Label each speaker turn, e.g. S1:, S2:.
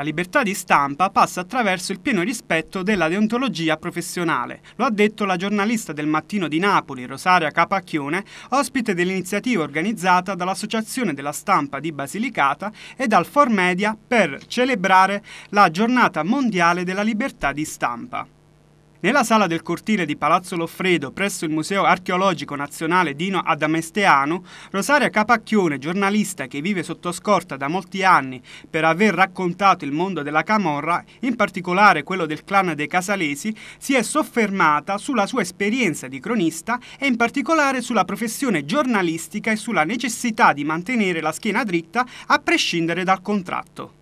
S1: La libertà di stampa passa attraverso il pieno rispetto della deontologia professionale. Lo ha detto la giornalista del Mattino di Napoli, Rosaria Capacchione, ospite dell'iniziativa organizzata dall'Associazione della Stampa di Basilicata e dal Media per celebrare la Giornata Mondiale della Libertà di Stampa. Nella sala del cortile di Palazzo Loffredo, presso il Museo Archeologico Nazionale Dino Adamesteano, Rosaria Capacchione, giornalista che vive sotto scorta da molti anni per aver raccontato il mondo della Camorra, in particolare quello del clan dei Casalesi, si è soffermata sulla sua esperienza di cronista e in particolare sulla professione giornalistica e sulla necessità di mantenere la schiena dritta a prescindere dal contratto.